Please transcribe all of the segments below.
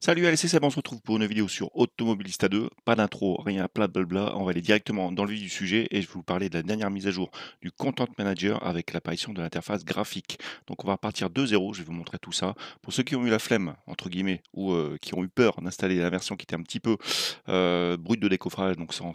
Salut à c'est on se retrouve pour une vidéo sur Automobilista 2. Pas d'intro, rien, plat blabla. On va aller directement dans le vif du sujet et je vais vous parler de la dernière mise à jour du Content Manager avec l'apparition de l'interface graphique. Donc on va repartir de zéro, je vais vous montrer tout ça. Pour ceux qui ont eu la flemme, entre guillemets, ou euh, qui ont eu peur d'installer la version qui était un petit peu euh, brute de décoffrage, donc sans,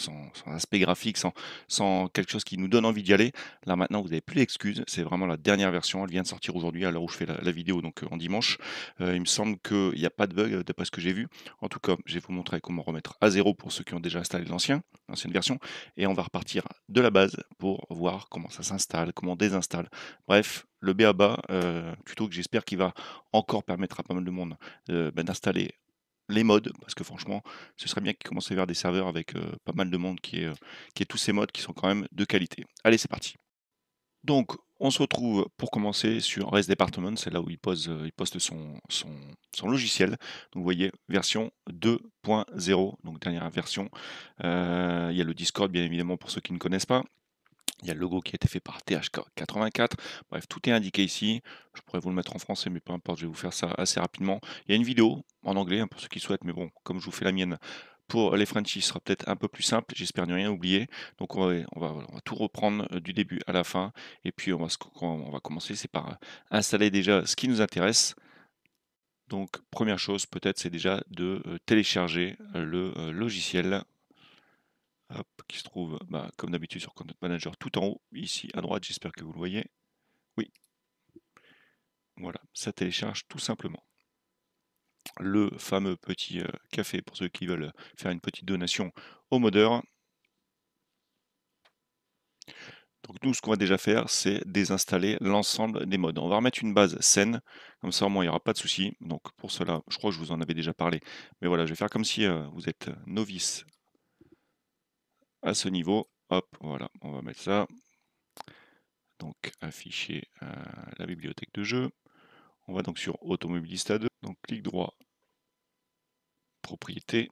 aspect graphique, sans, quelque chose qui nous donne envie d'y aller, là maintenant vous n'avez plus d'excuses. C'est vraiment la dernière version, elle vient de sortir aujourd'hui à l'heure où je fais la, vidéo, donc euh, en dimanche. il me semble qu'il n'y a pas de bug d'après ce que j'ai vu. En tout cas, je vais vous montrer comment remettre à zéro pour ceux qui ont déjà installé l'ancien, l'ancienne version. Et on va repartir de la base pour voir comment ça s'installe, comment on désinstalle. Bref, le BABA, euh, tuto que j'espère qu'il va encore permettre à pas mal de monde euh, bah, d'installer les modes, parce que franchement, ce serait bien qu'ils commencent à vers des serveurs avec euh, pas mal de monde qui est, euh, qui tous ces modes qui sont quand même de qualité. Allez, c'est parti. Donc, on se retrouve pour commencer sur REST Department, c'est là où il, pose, euh, poste son, logiciel. vous voyez, version 2.0, donc dernière version. Euh, il y a le Discord, bien évidemment, pour ceux qui ne connaissent pas. Il y a le logo qui a été fait par thk 84 Bref, tout est indiqué ici. Je pourrais vous le mettre en français, mais peu importe, je vais vous faire ça assez rapidement. Il y a une vidéo en anglais hein, pour ceux qui souhaitent, mais bon, comme je vous fais la mienne, pour les Frenchies sera peut-être un peu plus simple, j'espère ne rien oublier. Donc on va, tout reprendre euh, du début à la fin, et puis on va, commencer, c'est par euh, installer déjà ce qui nous intéresse. Donc première chose peut-être c'est déjà de euh, télécharger le logiciel qui se trouve bah, comme d'habitude sur Content Manager tout en haut, ici à droite, j'espère que vous le voyez. Oui, voilà, ça télécharge tout simplement le fameux petit euh, café pour ceux qui veulent faire une petite donation au modeur. Donc nous, ce qu'on va déjà faire, c'est désinstaller l'ensemble des modes. On va remettre une base saine, comme ça au moins il n'y aura pas de souci. Donc pour cela, je crois que je vous en avais déjà parlé. Mais voilà, je vais faire comme si euh, vous êtes novice à ce niveau. Hop, voilà, on va mettre ça. Donc afficher euh, la bibliothèque de jeu. On va donc sur Automobilista 2, donc clic droit propriété.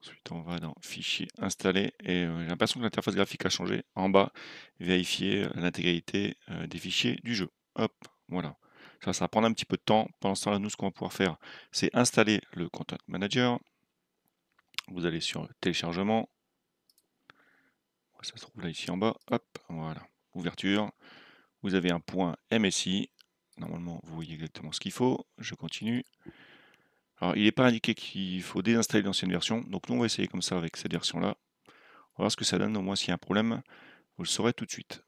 Ensuite, on va dans Fichier, Installer. Et euh, j'ai l'impression que l'interface graphique a changé. En bas, vérifier euh, l'intégralité euh, des fichiers du jeu. Hop, voilà. Ça, ça va prendre un petit peu de temps. Pendant ce temps-là, nous, ce qu'on va pouvoir faire, c'est installer le Content Manager. Vous allez sur Téléchargement. Ça se trouve là, ici en bas. Hop, voilà. Ouverture. Vous avez un point MSI. Normalement, vous voyez exactement ce qu'il faut. Je continue. Alors, il n'est pas indiqué qu'il faut désinstaller l'ancienne version. Donc, nous, on va essayer comme ça avec cette version-là. On va voir ce que ça donne. Au moins, s'il y a un problème, vous le saurez tout de suite.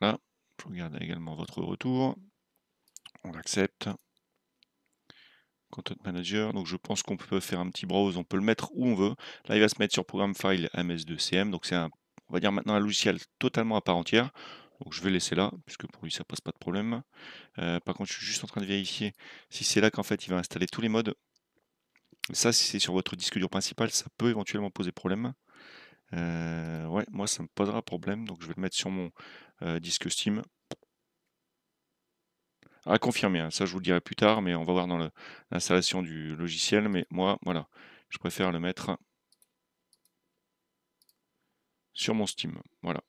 Voilà. Je regarde également votre retour. On accepte. Content Manager. Donc je pense qu'on peut faire un petit browse, on peut le mettre où on veut. Là, il va se mettre sur Program File MS2CM. Donc c'est un, on va dire maintenant un logiciel totalement à part entière. Donc je vais laisser là, puisque pour lui ça pose pas de problème. Euh, par contre, je suis juste en train de vérifier si c'est là qu'en fait il va installer tous les modes. Ça, si c'est sur votre disque dur principal, ça peut éventuellement poser problème. Euh, ouais, moi ça me posera problème, donc je vais le mettre sur mon euh, disque Steam à confirmer. Hein. Ça, je vous le dirai plus tard, mais on va voir dans l'installation du logiciel. Mais moi, voilà, je préfère le mettre sur mon Steam. Voilà.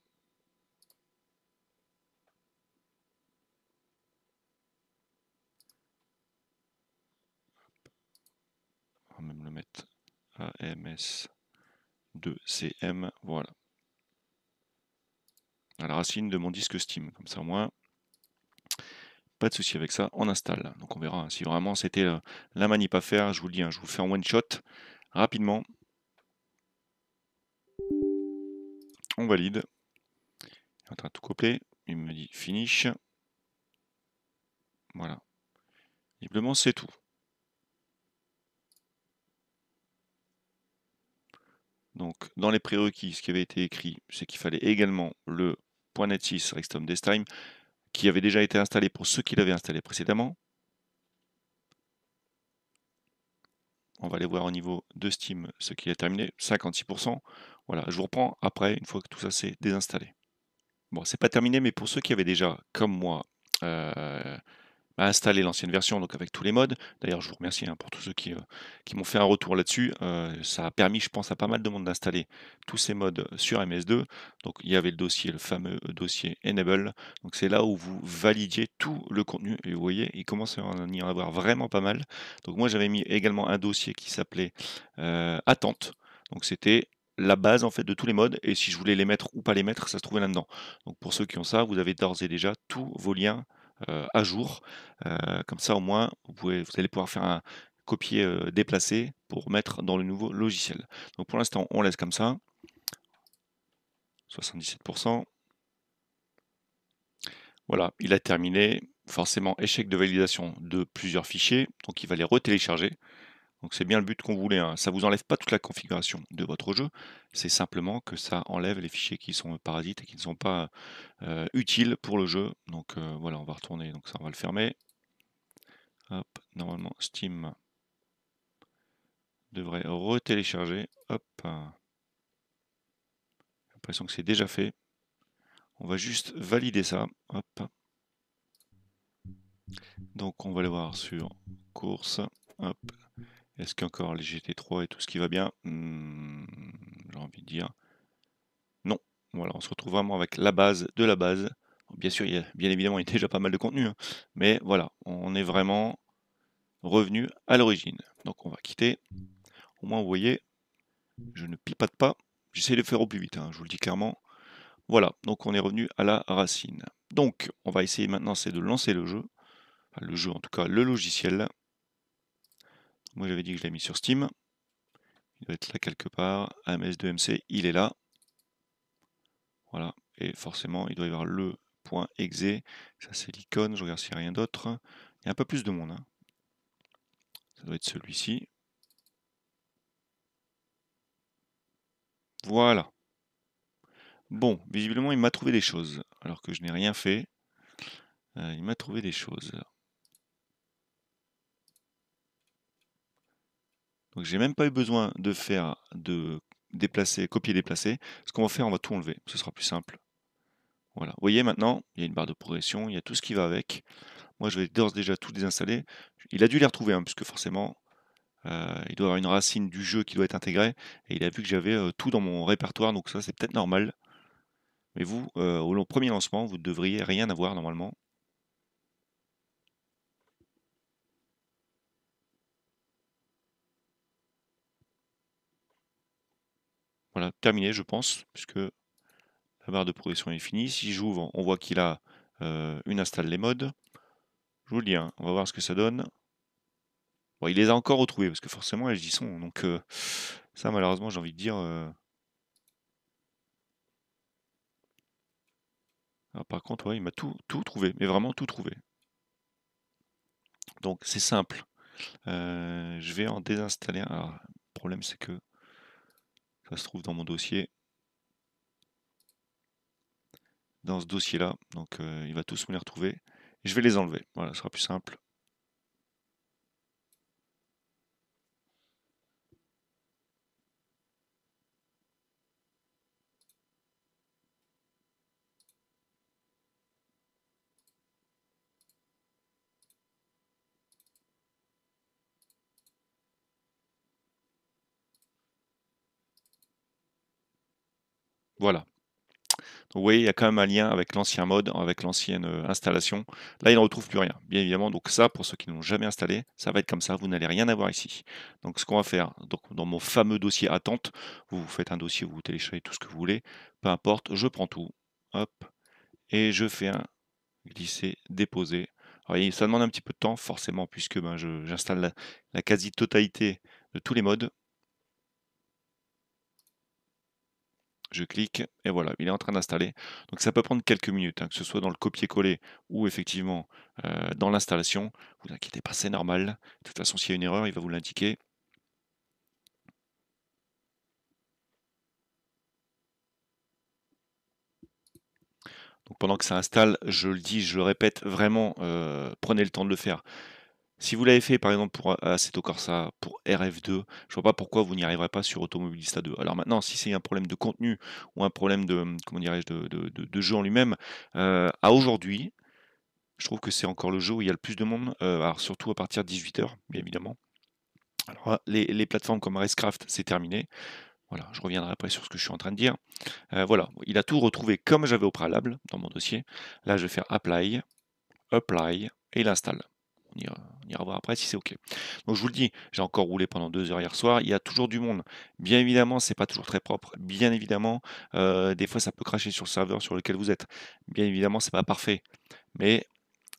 On va même le mettre AMS2CM. Voilà. À la racine de mon disque Steam. Comme ça, au moins, pas de souci avec ça, on installe. Donc on verra hein, si vraiment c'était euh, la manip à faire. Je vous le dis, hein, je vous fais en one shot rapidement. On valide. Il est en train de tout copier. Il me dit finish. Voilà. Visiblement, c'est tout. Donc, dans les prérequis, ce qui avait été écrit, c'est qu'il fallait également le .NET 6 Rextom qui avait déjà été installé pour ceux qui l'avaient installé précédemment. On va aller voir au niveau de Steam ce qu'il a terminé, 56%. Voilà, je vous reprends après, une fois que tout ça s'est désinstallé. Bon, c'est pas terminé, mais pour ceux qui avaient déjà, comme moi, euh, installer l'ancienne version, donc avec tous les modes. D'ailleurs, je vous remercie hein, pour tous ceux qui, euh, qui m'ont fait un retour là-dessus. Euh, ça a permis, je pense, à pas mal de monde d'installer tous ces modes sur MS2. Donc, il y avait le dossier, le fameux euh, dossier Enable. Donc, c'est là où vous validiez tout le contenu. Et vous voyez, il commence à y en avoir vraiment pas mal. Donc, moi, j'avais mis également un dossier qui s'appelait Attente. Donc, c'était la base en fait de tous les modes et si je voulais les mettre ou pas les mettre ça se trouvait là dedans donc pour ceux qui ont ça vous avez d'ores et déjà tous vos liens euh, à jour. Euh, comme ça, au moins, vous, pouvez, vous allez pouvoir faire un copier, euh, déplacer pour mettre dans le nouveau logiciel. Donc pour l'instant, on laisse comme ça. 77%. Voilà, il a terminé. Forcément, échec de validation de plusieurs fichiers. Donc il va les retélécharger. Donc c'est bien le but qu'on voulait. Hein. Ça ne vous enlève pas toute la configuration de votre jeu, c'est simplement que ça enlève les fichiers qui sont parasites et qui ne sont pas euh, utiles pour le jeu. Donc euh, voilà, on va retourner, donc ça on va le fermer. normalement Steam devrait retélécharger. Hop. J'ai l'impression que c'est déjà fait. On va juste valider ça. Hop. Donc on va aller voir sur course. Hop, est-ce qu'encore les GT3 et tout ce qui va bien mmh, J'ai envie de dire. Non. Voilà, on se retrouve vraiment avec la base de la base. Bien sûr, il y a bien évidemment il y a déjà pas mal de contenu, hein, mais voilà, on est vraiment revenu à l'origine. Donc on va quitter. Au moins, vous voyez, je ne pipate pas. J'essaie de faire au plus vite, hein, je vous le dis clairement. Voilà, donc on est revenu à la racine. Donc, on va essayer maintenant, c'est de lancer le jeu. le jeu, en tout cas, le logiciel. Moi j'avais dit que je l'ai mis sur Steam. Il doit être là quelque part. AMS2MC, il est là. Voilà. Et forcément, il doit y avoir le point .exe. Ça c'est l'icône. Je regarde s'il n'y a rien d'autre. Il y a un peu plus de monde. Hein. Ça doit être celui-ci. Voilà. Bon, visiblement, il m'a trouvé des choses, alors que je n'ai rien fait. Euh, il m'a trouvé des choses. Donc j'ai même pas eu besoin de faire de déplacer, copier, déplacer. Ce qu'on va faire, on va tout enlever. Ce sera plus simple. Voilà. Vous voyez maintenant, il y a une barre de progression, il y a tout ce qui va avec. Moi, je vais d'ores déjà tout désinstaller. Il a dû les retrouver, hein, puisque forcément, euh, il doit avoir une racine du jeu qui doit être intégrée. Et il a vu que j'avais euh, tout dans mon répertoire, donc ça, c'est peut-être normal. Mais vous, euh, au premier lancement, vous ne devriez rien avoir normalement. Voilà, terminé, je pense, puisque la barre de progression est finie. Si j'ouvre, on voit qu'il a euh, une installe les modes. Je vous le dis, hein, on va voir ce que ça donne. Bon, il les a encore retrouvés, parce que forcément, elles y sont. Donc, euh, ça, malheureusement, j'ai envie de dire... Euh, Alors, ah, par contre, il m'a tout, tout trouvé, mais vraiment tout trouvé. Donc, c'est simple. je vais en désinstaller. Alors, le problème, c'est que... Ça se trouve dans mon dossier. Dans ce dossier-là. Donc, euh, il va tous me les retrouver. je vais les enlever. Voilà, ce sera plus simple. Voilà. vous voyez, il y a quand même un lien avec l'ancien mode, avec l'ancienne euh, installation. Là, il ne retrouve plus rien, bien évidemment. Donc ça, pour ceux qui n'ont jamais installé, ça va être comme ça. Vous n'allez rien avoir ici. Donc ce qu'on va faire, donc, dans mon fameux dossier attente, vous faites un dossier, vous téléchargez tout ce que vous voulez. Peu importe, je prends tout. Hop. Et je fais un glisser, déposer. voyez, ça demande un petit peu de temps, forcément, puisque ben, j'installe la quasi-totalité de tous les modes. je clique et voilà, il est en train d'installer. Donc ça peut prendre quelques minutes, hein, que ce soit dans le copier-coller ou effectivement euh, dans l'installation. Vous inquiétez pas, c'est normal. De toute façon, s'il y a une erreur, il va vous l'indiquer. Donc pendant que ça installe, je le dis, je le répète, vraiment, euh, prenez le temps de le faire. Si vous l'avez fait par exemple pour euh, Assetto Corsa, pour RF2, je ne vois pas pourquoi vous n'y arriverez pas sur Automobilista 2. Alors maintenant, si c'est un problème de contenu ou un problème de, hum, comment dirais-je, de, jeu en lui-même, euh, à aujourd'hui, je trouve que c'est encore le jeu où il y a le plus de monde, euh, surtout à partir de 18h, bien évidemment. Alors les, plateformes comme Racecraft, c'est terminé. Voilà, je reviendrai après sur ce que je suis en train de dire. voilà, il a tout retrouvé comme j'avais au préalable dans mon dossier. Là, je vais faire Apply, Apply et l'installe on ira, voir après si c'est OK. Donc je vous le dis, j'ai encore roulé pendant deux heures hier soir. Il y a toujours du monde. Bien évidemment, c'est pas toujours très propre. Bien évidemment, euh, des fois ça peut cracher sur le serveur sur lequel vous êtes. Bien évidemment, c'est pas parfait. Mais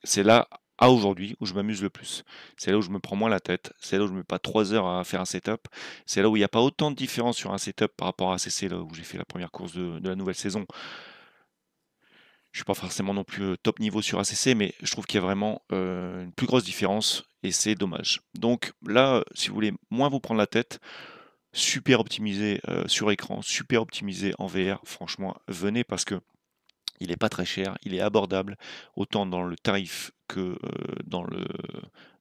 c'est là à aujourd'hui où je m'amuse le plus. C'est là où je me prends moins la tête, c'est là où je ne mets pas trois heures à faire un setup, c'est là où il n'y a pas autant de différence sur un setup par rapport à CC, là où j'ai fait la première course de la nouvelle saison, je suis pas forcément non plus euh, top niveau sur ACC, mais je trouve qu'il y a vraiment euh, une plus grosse différence et c'est dommage. Donc là, si vous voulez moins vous prendre la tête, super optimisé euh, sur écran, super optimisé en VR, franchement, venez parce que il n'est pas très cher, il est abordable, autant dans le tarif que dans, le,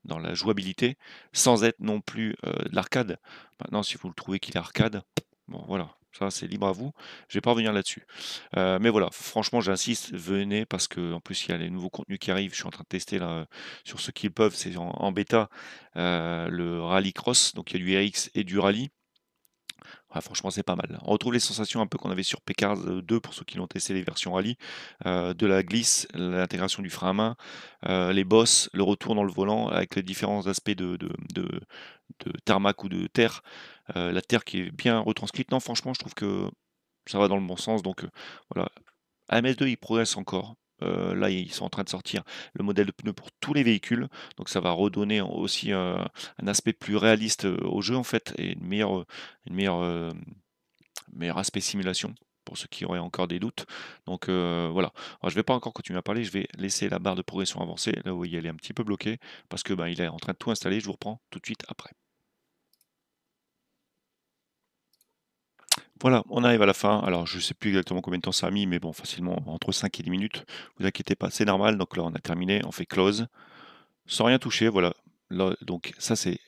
dans la jouabilité, sans être non plus de l'arcade. Maintenant, si vous le trouvez qu'il est arcade, bon voilà, ça, c'est libre à vous. Je ne vais pas revenir là-dessus. Euh, mais voilà, franchement, j'insiste, venez parce que en plus, il y a les nouveaux contenus qui arrivent. Je suis en train de tester là, euh, sur ce qu'ils peuvent. C'est en, bêta euh, le rallye cross. Donc, il y a du RX et du Rally, ah, franchement, c'est pas mal. On retrouve les sensations un peu qu'on avait sur PK 2 pour ceux qui l'ont testé, les versions rallye, de la glisse, l'intégration du frein à main, les bosses, le retour dans le volant avec les différents aspects de, de tarmac ou de terre. Euh, la Terre qui est bien retranscrite. Non, franchement, je trouve que ça va dans le bon sens. Donc euh, voilà, AMS2, il progresse encore. Euh, là, ils sont en train de sortir le modèle de pneus pour tous les véhicules. Donc ça va redonner aussi un aspect plus réaliste au jeu, en fait, et une meilleure, une meilleure, meilleur aspect simulation pour ceux qui auraient encore des doutes. Donc voilà. je ne vais pas encore continuer à parler, je vais laisser la barre de progression avancer, là vous voyez elle est un petit peu bloquée parce que ben, il est en train de tout installer, je vous reprends tout de suite après. Voilà, on arrive à la fin. Alors, je ne sais plus exactement combien de temps ça a mis, mais bon, facilement entre 5 et 10 minutes. Vous inquiétez pas, c'est normal. Donc là, on a terminé, on fait close, sans rien toucher. Voilà. donc ça, c'est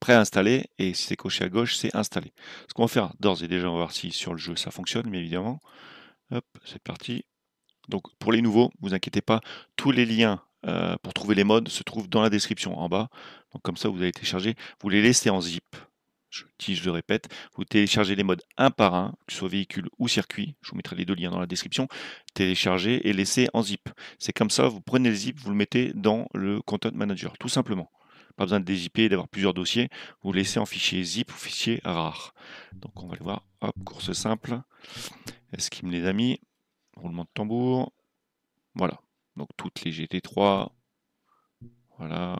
préinstallé et si c'est coché à gauche, c'est installé. Ce qu'on va faire d'ores et déjà, on va voir si sur le jeu ça fonctionne, mais évidemment. Hop, c'est parti. Donc pour les nouveaux, vous inquiétez pas, tous les liens euh, pour trouver les modes se trouvent dans la description en bas. Donc comme ça, vous allez télécharger, vous les laissez en zip je, je le répète, vous téléchargez les modes un par un, que ce soit véhicule ou circuit, je vous mettrai les deux liens dans la description, téléchargez et laissez en zip. C'est comme ça, vous prenez le zip, vous le mettez dans le content manager, tout simplement. Pas besoin de dézipper, d'avoir plusieurs dossiers, vous laissez en fichier zip ou fichier rare. Donc on va aller voir, hop, course simple, est-ce qu'il me les a mis Roulement de tambour, voilà. Donc toutes les GT3, voilà,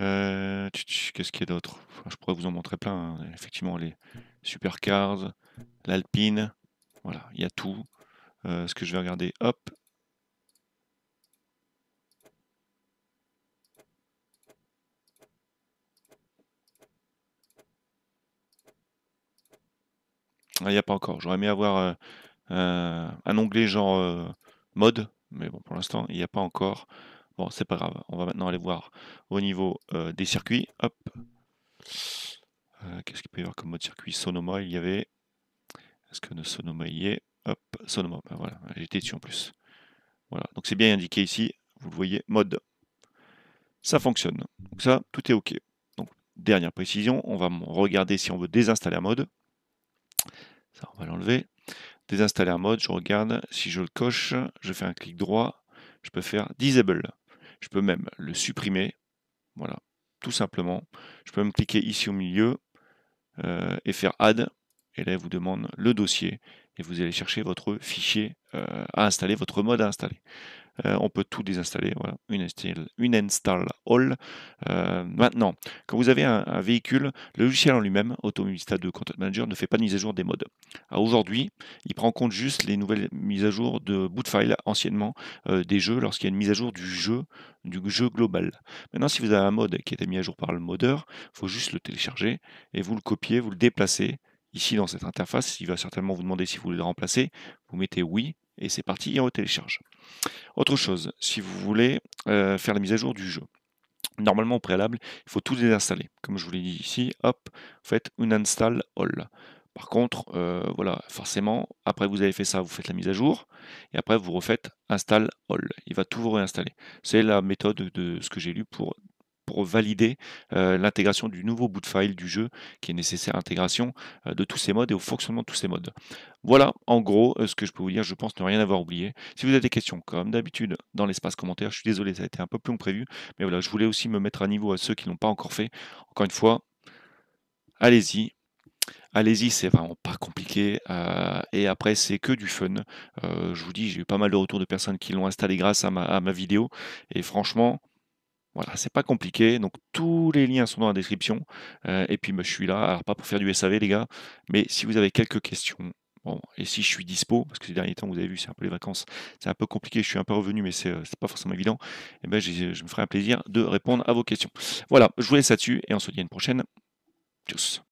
euh, qu'est-ce qu'il y a d'autre Je pourrais vous en montrer plein. Hein. Effectivement, les supercars, l'alpine, voilà, il y a tout. Euh, ce que je vais regarder, hop. Ah, il n'y a pas encore. J'aurais aimé avoir euh, un onglet genre mode, mais bon, pour l'instant, il n'y a pas encore. Bon, c'est pas grave. On va maintenant aller voir au niveau euh, des circuits. Euh, qu'est-ce qu'il peut y avoir comme mode circuit Sonoma, il y avait. Est-ce que le Sonoma y est Hop, Sonoma. Ben voilà, j'étais dessus en plus. Voilà, donc c'est bien indiqué ici. Vous le voyez, mode. Ça fonctionne. Donc ça, tout est OK. Donc, dernière précision, on va regarder si on veut désinstaller un mode. Ça, on va l'enlever. Désinstaller un mode, je regarde. Si je le coche, je fais un clic droit. Je peux faire Disable. Je peux même le supprimer. Voilà, tout simplement. Je peux même cliquer ici au milieu euh, et faire Add. Et là, il vous demande le dossier. Et vous allez chercher votre fichier euh, à installer, votre mode à installer. Euh, on peut tout désinstaller. Voilà, une install, all. Euh, maintenant, quand vous avez un, véhicule, le logiciel en lui-même, Automobilista 2 Content Manager, ne fait pas de mise à jour des modes. Aujourd'hui, il prend en compte juste les nouvelles mises à jour de boot file anciennement euh, des jeux lorsqu'il y a une mise à jour du jeu du jeu global. Maintenant, si vous avez un mode qui été mis à jour par le modeur, il faut juste le télécharger et vous le copiez, vous le déplacez ici dans cette interface. Il va certainement vous demander si vous voulez le remplacer. Vous mettez oui et c'est parti, le télécharge. Autre chose, si vous voulez euh, faire la mise à jour du jeu, normalement au préalable, il faut tout désinstaller. Comme je vous l'ai dit ici, hop, faites une install all. Par contre, euh, voilà, forcément, après vous avez fait ça, vous faites la mise à jour, et après vous refaites install all. Il va tout vous réinstaller. C'est la méthode de ce que j'ai lu pour valider l'intégration du nouveau bout de file du jeu qui est nécessaire à l'intégration de tous ces modes et au fonctionnement de tous ces modes. Voilà en gros ce que je peux vous dire, je pense ne rien avoir oublié. Si vous avez des questions, comme d'habitude, dans l'espace commentaire, je suis désolé, ça a été un peu plus long prévu, mais voilà, je voulais aussi me mettre à niveau à ceux qui ne l'ont pas encore fait. Encore une fois, allez-y, Allez-y, c'est vraiment pas compliqué. et après, c'est que du fun. je vous dis, j'ai eu pas mal de retours de personnes qui l'ont installé grâce à ma vidéo. Et franchement, voilà, c'est pas compliqué. Donc tous les liens sont dans la description. Euh, et puis bah, je suis là, alors pas pour faire du SAV les gars, mais si vous avez quelques questions, bon, et si je suis dispo, parce que ces derniers temps, vous avez vu, c'est un peu les vacances, c'est un peu compliqué, je suis un peu revenu, mais c'est euh, pas forcément évident, et eh bien je, je me ferai un plaisir de répondre à vos questions. Voilà, je vous laisse là-dessus et on se dit à une prochaine. Tchuss.